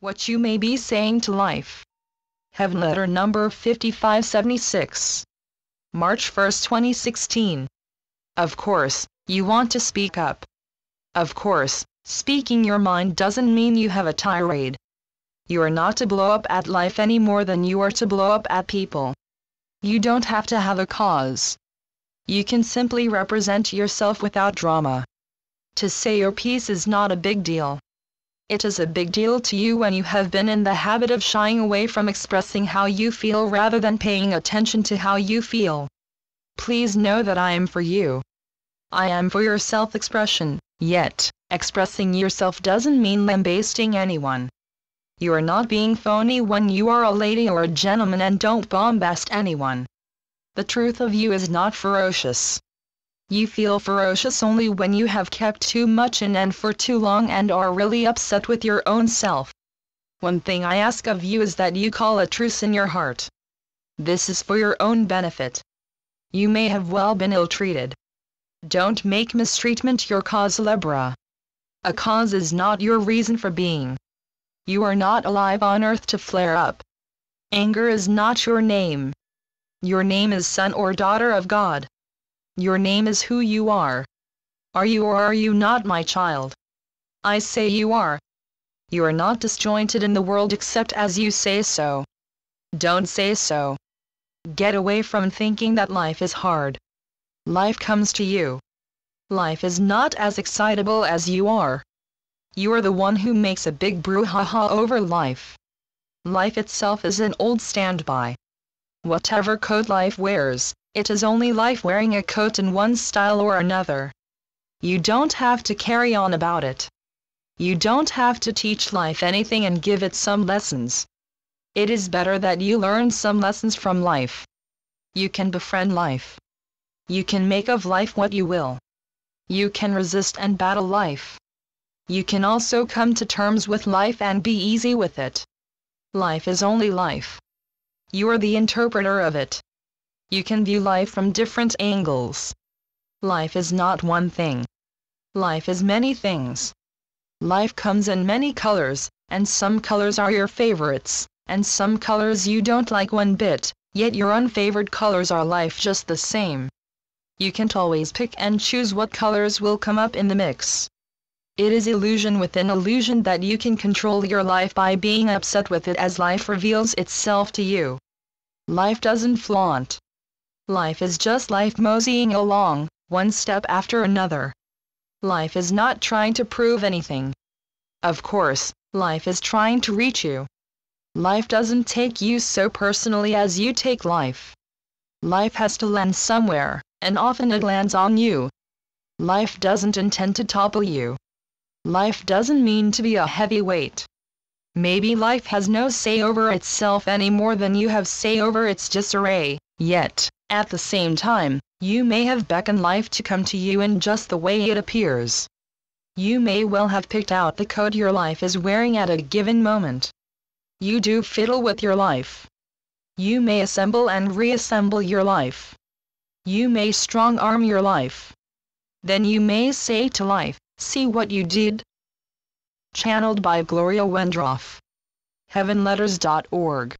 What you may be saying to life. Heaven letter number 5576. March 1, 2016. Of course, you want to speak up. Of course, speaking your mind doesn't mean you have a tirade. You are not to blow up at life any more than you are to blow up at people. You don't have to have a cause. You can simply represent yourself without drama. To say your piece is not a big deal. It is a big deal to you when you have been in the habit of shying away from expressing how you feel rather than paying attention to how you feel. Please know that I am for you. I am for your self-expression, yet, expressing yourself doesn't mean lambasting anyone. You are not being phony when you are a lady or a gentleman and don't bombast anyone. The truth of you is not ferocious. You feel ferocious only when you have kept too much in and for too long and are really upset with your own self. One thing I ask of you is that you call a truce in your heart. This is for your own benefit. You may have well been ill-treated. Don't make mistreatment your cause Lebra. A cause is not your reason for being. You are not alive on earth to flare up. Anger is not your name. Your name is son or daughter of God. Your name is who you are. Are you or are you not my child? I say you are. You are not disjointed in the world except as you say so. Don't say so. Get away from thinking that life is hard. Life comes to you. Life is not as excitable as you are. You are the one who makes a big brouhaha over life. Life itself is an old standby. Whatever coat life wears, it is only life wearing a coat in one style or another. You don't have to carry on about it. You don't have to teach life anything and give it some lessons. It is better that you learn some lessons from life. You can befriend life. You can make of life what you will. You can resist and battle life. You can also come to terms with life and be easy with it. Life is only life. You are the interpreter of it. You can view life from different angles. Life is not one thing. Life is many things. Life comes in many colors, and some colors are your favorites, and some colors you don't like one bit, yet your unfavored colors are life just the same. You can't always pick and choose what colors will come up in the mix. It is illusion within illusion that you can control your life by being upset with it as life reveals itself to you. Life doesn't flaunt. Life is just life moseying along, one step after another. Life is not trying to prove anything. Of course, life is trying to reach you. Life doesn't take you so personally as you take life. Life has to land somewhere, and often it lands on you. Life doesn't intend to topple you. Life doesn't mean to be a heavyweight. Maybe life has no say over itself any more than you have say over its disarray, yet. At the same time, you may have beckoned life to come to you in just the way it appears. You may well have picked out the coat your life is wearing at a given moment. You do fiddle with your life. You may assemble and reassemble your life. You may strong arm your life. Then you may say to life, see what you did. Channeled by Gloria Wendroff. Heavenletters.org